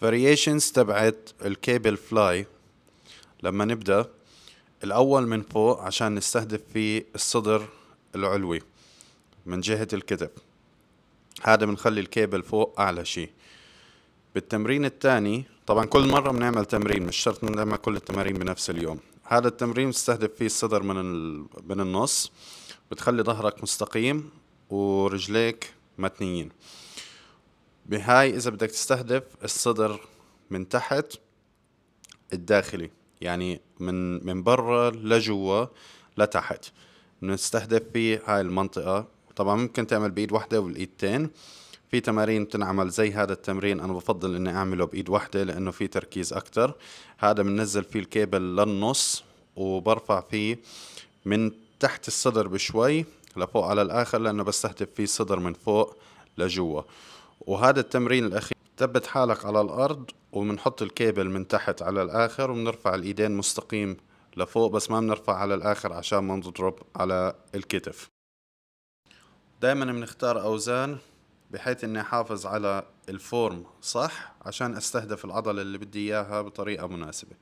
فاريشنز تبعت الكيبل فلاي لما نبدأ الأول من فوق عشان نستهدف فيه الصدر العلوي من جهة الكتف هذا بنخلي الكيبل فوق أعلى شيء بالتمرين الثاني طبعا كل مرة بنعمل تمرين مش شرط نعمل كل التمارين بنفس اليوم هذا التمرين بنستهدف فيه الصدر من من النص بتخلي ظهرك مستقيم ورجليك متنيين بهاي اذا بدك تستهدف الصدر من تحت الداخلي يعني من من برا لجوا لتحت بنستهدف في هاي المنطقة طبعا ممكن تعمل بإيد واحدة والإيدتين في تمارين بتنعمل زي هذا التمرين أنا بفضل إني أعمله بإيد واحدة لأنه في تركيز أكتر هذا بننزل فيه الكيبل للنص وبرفع فيه من تحت الصدر بشوي لفوق على الآخر لأنه بستهدف فيه صدر من فوق لجوا وهذا التمرين الأخير ثبت حالك على الأرض وبنحط الكيبل من تحت على الآخر وبنرفع الإيدين مستقيم لفوق بس ما بنرفع على الآخر عشان ما نضرب على الكتف دايما بنختار أوزان بحيث اني احافظ على الفورم صح عشان استهدف العضلة اللي بدي اياها بطريقة مناسبة